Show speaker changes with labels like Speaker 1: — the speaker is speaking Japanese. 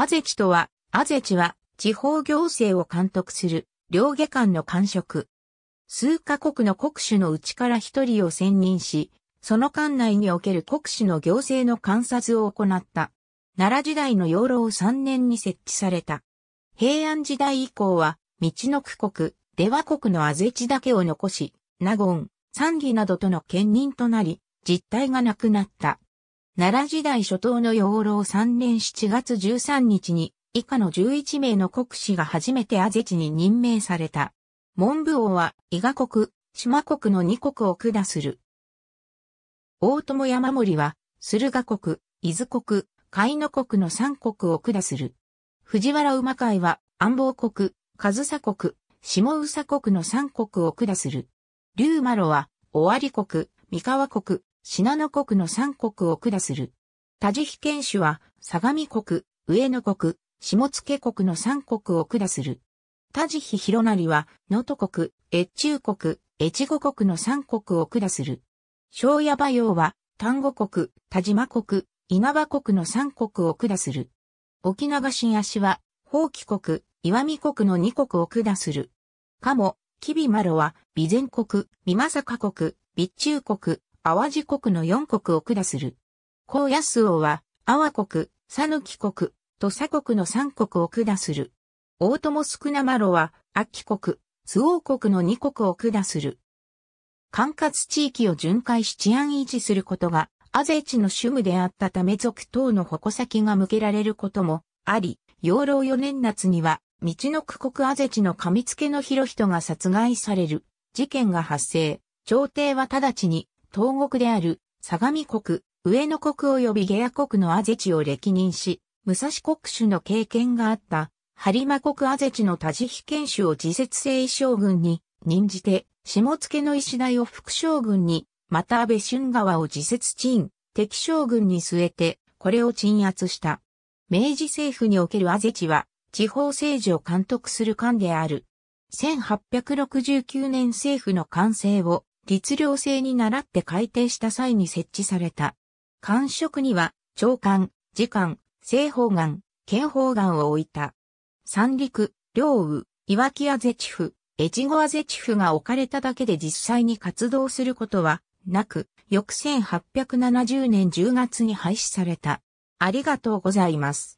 Speaker 1: アゼチとは、アゼチは、地方行政を監督する、両下官の官職。数カ国の国主のうちから一人を選任し、その管内における国主の行政の観察を行った。奈良時代の養老3年に設置された。平安時代以降は、道の区国、出羽国のアゼチだけを残し、納言、参議などとの兼任となり、実態がなくなった。奈良時代初頭の養老3年7月13日に、以下の11名の国士が初めてアゼチに任命された。文部王は、伊賀国、島国の2国を下する。大友山森は、駿河国、伊豆国、海野国の3国を下する。藤原馬海は、安房国、上佐国、下佐国の3国を下する。龍馬路は、尾張国、三河国、信濃国の三国を下する。多治比県主は、相模国、上野国、下野国の三国を下する。田治比広成は、能登国、越中国、越後国の三国を下する。庄屋馬洋は、丹後国、田島国、稲葉国の三国を下する。沖縄新足は、宝器国、岩見国の二国を下する。かも、吉備丸は、備前国、美政国、備中国、淡路国の四国を下する。高安王は、阿波国、佐抜国、土佐国の三国を下する。大友宿なまろは、秋国、津王国の二国を下する。管轄地域を巡回し治安維持することが、アゼチの主務であったため族等の矛先が向けられることもあり、養老四年夏には、道の区国アゼチの噛つ付の広人が殺害される事件が発生。朝廷は直ちに東国である相模国、上野国及び下野国のアゼチを歴任し、武蔵国主の経験があった、播磨国アゼチの多治被検使を自節性。将軍に任じて、下野の石台を副将軍に、また安倍春川を自節鎮、敵将軍に据えて、これを鎮圧した。明治政府におけるアゼチは、地方政治を監督する官である。1869年政府の完成を律令制に倣って改定した際に設置された。官職には、長官、次官、正方眼、県法眼を置いた。三陸、両雨、岩木アゼチフ、越後アゼチフが置かれただけで実際に活動することはなく、翌1870年10月に廃止された。ありがとうございます。